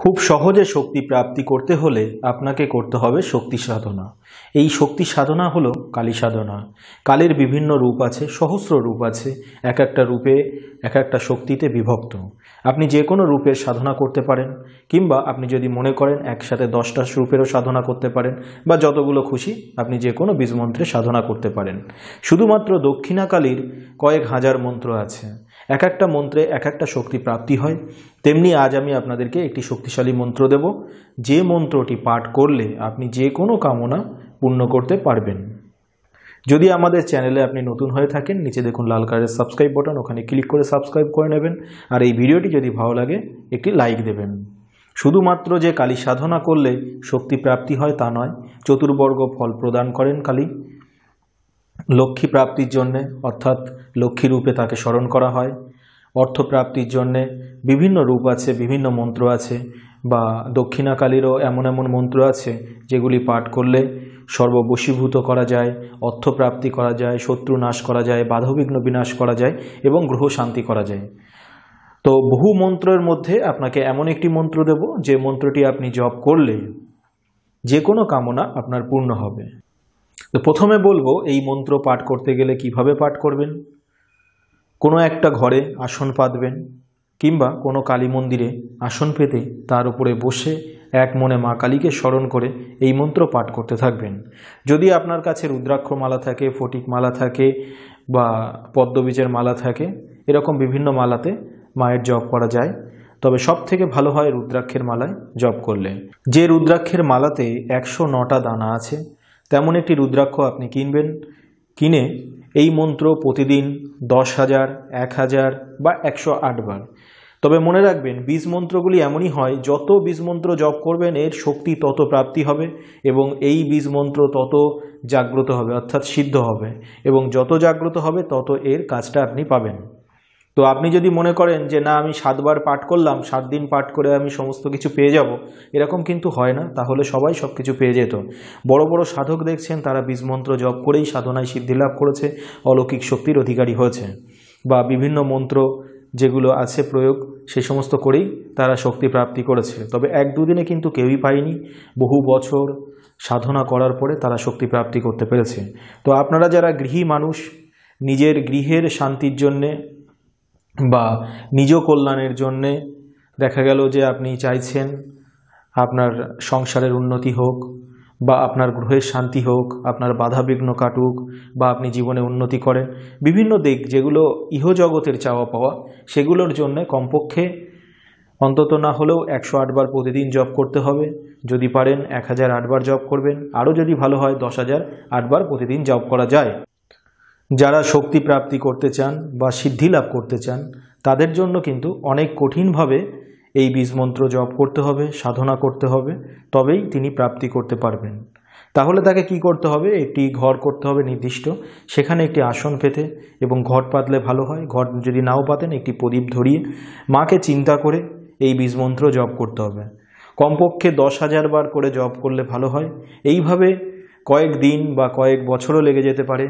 খুব সহজে শক্তি প্রাপ্তি করতে হলে আপনাকে করতে হবে শক্তি সাধনা এই শক্তি সাধনা হলো কালী সাধনা কালের বিভিন্ন রূপ আছে সহস্র রূপ আছে এক একটা রূপে এক একটা শক্তিতে বিভক্ত আপনি যে কোনো রূপের সাধনা করতে পারেন কিংবা আপনি যদি মনে করেন একসাথে দশটা রূপেরও সাধনা করতে পারেন বা যতগুলো খুশি আপনি যে কোনো বীজমন্ত্রে সাধনা করতে পারেন শুধুমাত্র দক্ষিণাকালীর কয়েক হাজার মন্ত্র আছে এক একটা মন্ত্রে এক একটা শক্তি প্রাপ্তি হয় তেমনি আজ আমি আপনাদেরকে একটি শক্তিশালী মন্ত্র দেব যে মন্ত্রটি পাঠ করলে আপনি যে কোনো কামনা পূর্ণ করতে পারবেন যদি আমাদের চ্যানেলে আপনি নতুন হয়ে থাকেন নিচে দেখুন লাল কালারের সাবস্ক্রাইব বাটন ওখানে ক্লিক করে সাবস্ক্রাইব করে নেবেন আর এই ভিডিওটি যদি ভালো লাগে একটি লাইক দেবেন শুধুমাত্র যে কালী সাধনা করলে শক্তি প্রাপ্তি হয় তা নয় চতুর্বর্গ ফল প্রদান করেন কালী লক্ষ্মী প্রাপ্তির জন্যে অর্থাৎ লক্ষ্মী রূপে তাকে স্মরণ করা হয় অর্থপ্রাপ্তির জন্যে বিভিন্ন রূপ আছে বিভিন্ন মন্ত্র আছে বা দক্ষিণাকালীরও এমন এমন মন্ত্র আছে যেগুলি পাঠ করলে সর্ববশীভূত করা যায় অর্থপ্রাপ্তি করা যায় শত্রু নাশ করা যায় বাধবিঘ্ন বিনাশ করা যায় এবং গ্রহ শান্তি করা যায় তো বহু মন্ত্রের মধ্যে আপনাকে এমন একটি মন্ত্র দেব যে মন্ত্রটি আপনি জপ করলে যে কোনো কামনা আপনার পূর্ণ হবে তো প্রথমে বলবো এই মন্ত্র পাঠ করতে গেলে কিভাবে পাঠ করবেন কোনো একটা ঘরে আসন পাতবেন কিংবা কোনো কালী মন্দিরে আসন পেতে তার উপরে বসে এক মনে মা কালীকে স্মরণ করে এই মন্ত্র পাঠ করতে থাকবেন যদি আপনার কাছে রুদ্রাক্ষ মালা থাকে ফটিক মালা থাকে বা পদ্মবীজের মালা থাকে এরকম বিভিন্ন মালাতে মায়ের জপ করা যায় তবে সব থেকে ভালো হয় রুদ্রাক্ষের মালায় জপ করলে যে রুদ্রাক্ষের মালাতে একশো নটা দানা আছে তেমন একটি রুদ্রাক্ষ আপনি কিনবেন কিনে এই মন্ত্র প্রতিদিন দশ হাজার এক হাজার বা একশো আটবার তবে মনে রাখবেন বীজ মন্ত্রগুলি এমনই হয় যত বীজ মন্ত্র জপ করবেন এর শক্তি তত প্রাপ্তি হবে এবং এই বীজ মন্ত্র তত জাগ্রত হবে অর্থাৎ সিদ্ধ হবে এবং যত জাগ্রত হবে তত এর কাজটা আপনি পাবেন তো আপনি যদি মনে করেন যে না আমি সাতবার পাঠ করলাম সাত দিন পাঠ করে আমি সমস্ত কিছু পেয়ে যাব এরকম কিন্তু হয় না তাহলে সবাই সব কিছু পেয়ে যেত বড় বড় সাধক দেখছেন তারা বীজমন্ত্র জপ করেই সাধনায় সিদ্ধি লাভ করেছে অলৌকিক শক্তির অধিকারী হয়েছে বা বিভিন্ন মন্ত্র যেগুলো আছে প্রয়োগ সে সমস্ত করেই তারা শক্তি প্রাপ্তি করেছে তবে এক দুদিনে কিন্তু কেউই পায়নি বহু বছর সাধনা করার পরে তারা শক্তি প্রাপ্তি করতে পেরেছে তো আপনারা যারা গৃহী মানুষ নিজের গৃহের শান্তির জন্যে বা নিজ কল্যাণের জন্যে দেখা গেল যে আপনি চাইছেন আপনার সংসারের উন্নতি হোক বা আপনার গ্রহের শান্তি হোক আপনার বাধাবিঘ্ন কাটুক বা আপনি জীবনে উন্নতি করেন বিভিন্ন দিক যেগুলো ইহজগতের চাওয়া পাওয়া সেগুলোর জন্য কমপক্ষে অন্তত না হলেও একশো আটবার প্রতিদিন জব করতে হবে যদি পারেন এক হাজার আটবার জব করবেন আরও যদি ভালো হয় দশ হাজার আটবার প্রতিদিন জব করা যায় যারা শক্তি প্রাপ্তি করতে চান বা সিদ্ধি লাভ করতে চান তাদের জন্য কিন্তু অনেক কঠিনভাবে এই বীজমন্ত্র জপ করতে হবে সাধনা করতে হবে তবেই তিনি প্রাপ্তি করতে পারবেন তাহলে তাকে কি করতে হবে একটি ঘর করতে হবে নির্দিষ্ট সেখানে একটি আসন পেতে এবং ঘর পাতলে ভালো হয় ঘর যদি নাও পাতেন একটি প্রদীপ ধরিয়ে মাকে চিন্তা করে এই বীজমন্ত্র জপ করতে হবে কমপক্ষে দশ হাজার বার করে জপ করলে ভালো হয় এইভাবে কয়েক দিন বা কয়েক বছরও লেগে যেতে পারে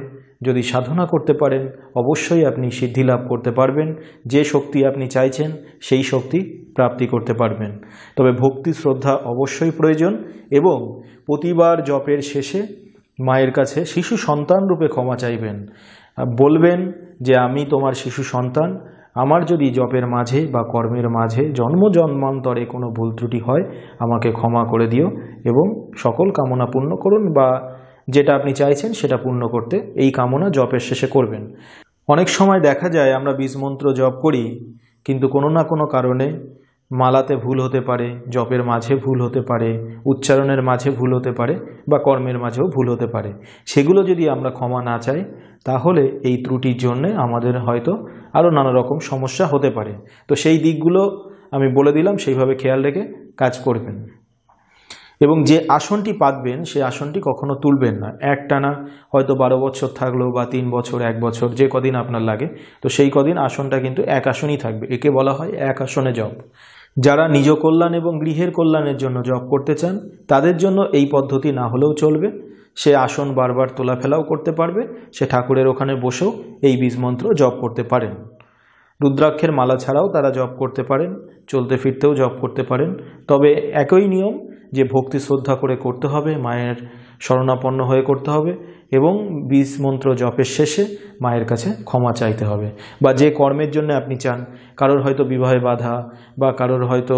যদি সাধনা করতে পারেন অবশ্যই আপনি সিদ্ধি লাভ করতে পারবেন যে শক্তি আপনি চাইছেন সেই শক্তি প্রাপ্তি করতে পারবেন তবে ভক্তি শ্রদ্ধা অবশ্যই প্রয়োজন এবং প্রতিবার জপের শেষে মায়ের কাছে শিশু সন্তান রূপে ক্ষমা চাইবেন বলবেন যে আমি তোমার শিশু সন্তান আমার যদি জপের মাঝে বা কর্মের মাঝে জন্ম জন্মান্তরে কোনো ভুল ত্রুটি হয় আমাকে ক্ষমা করে দিও এবং সকল কামনা পূর্ণ করুন বা যেটা আপনি চাইছেন সেটা পূর্ণ করতে এই কামনা জপের শেষে করবেন অনেক সময় দেখা যায় আমরা বীজমন্ত্র জপ করি কিন্তু কোনো না কোনো কারণে মালাতে ভুল হতে পারে জপের মাঝে ভুল হতে পারে উচ্চারণের মাঝে ভুল হতে পারে বা কর্মের মাঝেও ভুল হতে পারে সেগুলো যদি আমরা ক্ষমা না চাই তাহলে এই ত্রুটির জন্যে আমাদের হয়তো আরও নানা রকম সমস্যা হতে পারে তো সেই দিকগুলো আমি বলে দিলাম সেইভাবে খেয়াল রেখে কাজ করবেন এবং যে আসনটি পাতবেন সেই আসনটি কখনো তুলবেন না এক টানা হয়তো বারো বছর থাকলো বা তিন বছর এক বছর যে কদিন আপনার লাগে তো সেই কদিন আসনটা কিন্তু এক আসনই থাকবে একে বলা হয় এক আসনে জব যারা নিজ কল্যাণ এবং গৃহের কল্যাণের জন্য জব করতে চান তাদের জন্য এই পদ্ধতি না হলেও চলবে সে আসন বারবার তোলা ফেলাও করতে পারবে সে ঠাকুরের ওখানে বসেও এই বীজমন্ত্র জপ করতে পারেন রুদ্রাক্ষের মালা ছাড়াও তারা জপ করতে পারেন চলতে ফিরতেও জপ করতে পারেন তবে একই নিয়ম যে ভক্তি শ্রদ্ধা করে করতে হবে মায়ের শরণাপন্ন হয়ে করতে হবে এবং বিষ মন্ত্র জপের শেষে মায়ের কাছে ক্ষমা চাইতে হবে বা যে কর্মের জন্য আপনি চান কারোর হয়তো বিবাহে বাধা বা কারোর হয়তো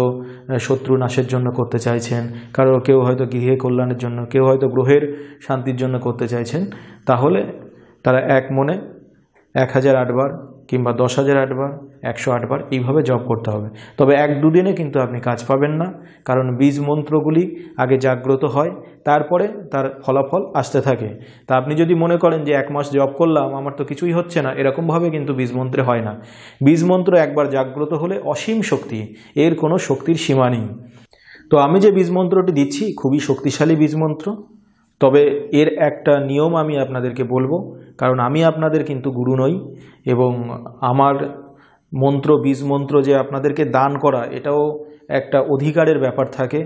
শত্রু নাশের জন্য করতে চাইছেন কারোর কেউ হয়তো গৃহে কল্যাণের জন্য কেউ হয়তো গ্রহের শান্তির জন্য করতে চাইছেন তাহলে তারা এক মনে এক হাজার আটবার কিংবা দশ হাজার আটবার একশো আটবার এইভাবে জপ করতে হবে তবে এক দুদিনে কিন্তু আপনি কাজ পাবেন না কারণ বীজ মন্ত্রগুলি আগে জাগ্রত হয় তারপরে তার ফলাফল আসতে থাকে তা আপনি যদি মনে করেন যে এক মাস জপ করলাম আমার তো কিছুই হচ্ছে না এরকমভাবে কিন্তু বীজ মন্ত্রে হয় না বীজ মন্ত্র একবার জাগ্রত হলে অসীম শক্তি এর কোনো শক্তির সীমা নেই তো আমি যে বীজ মন্ত্রটি দিচ্ছি খুবই শক্তিশালী বীজ মন্ত্র তবে এর একটা নিয়ম আমি আপনাদেরকে বলবো কারণ আমি আপনাদের কিন্তু গুরু নই এবং আমার মন্ত্র বীজ মন্ত্র যে আপনাদেরকে দান করা এটাও একটা অধিকারের ব্যাপার থাকে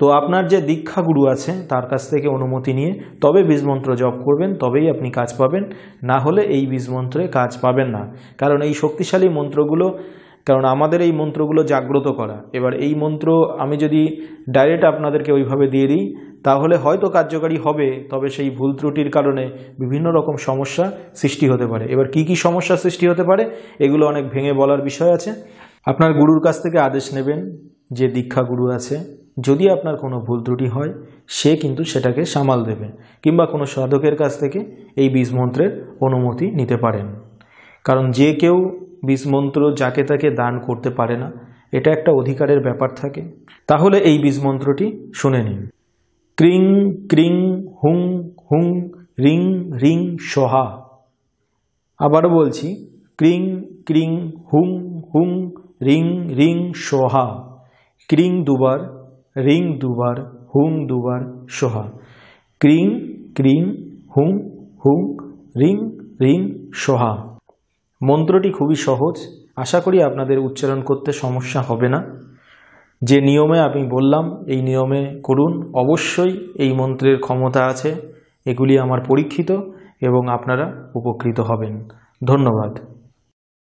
তো আপনার যে দীক্ষা গুরু আছে তার কাছ থেকে অনুমতি নিয়ে তবে বীজমন্ত্র জপ করবেন তবেই আপনি কাজ পাবেন না হলে এই বীজমন্ত্রে কাজ পাবেন না কারণ এই শক্তিশালী মন্ত্রগুলো কারণ আমাদের এই মন্ত্রগুলো জাগ্রত করা এবার এই মন্ত্র আমি যদি ডাইরেক্ট আপনাদেরকে ওইভাবে দিয়ে দিই তাহলে হয়তো কার্যকারী হবে তবে সেই ভুল ত্রুটির কারণে বিভিন্ন রকম সমস্যা সৃষ্টি হতে পারে এবার কি কি সমস্যা সৃষ্টি হতে পারে এগুলো অনেক ভেঙে বলার বিষয় আছে আপনার গুরুর কাছ থেকে আদেশ নেবেন যে দীক্ষা গুরু আছে যদি আপনার কোনো ভুল ত্রুটি হয় সে কিন্তু সেটাকে সামাল দেবে কিংবা কোনো সাধকের কাছ থেকে এই বীজ মন্ত্রের অনুমতি নিতে পারেন কারণ যে কেউ মন্ত্র যাকে তাকে দান করতে পারে না এটা একটা অধিকারের ব্যাপার থাকে তাহলে এই মন্ত্রটি শুনে নিন ক্রিং ক্রিং হুং হুং রিং রিং সোহা আবারও বলছি ক্রিং ক্রিং হুং হুং রিং রিং সোহা ক্রিং দুবার রিং দুবার হুং দুবার সোহা ক্রিং ক্রিং হুং হুং রিং রিং সোহা মন্ত্রটি খুবই সহজ আশা করি আপনাদের উচ্চারণ করতে সমস্যা হবে না যে নিয়মে আমি বললাম এই নিয়মে করুন অবশ্যই এই মন্ত্রের ক্ষমতা আছে এগুলি আমার পরীক্ষিত এবং আপনারা উপকৃত হবেন ধন্যবাদ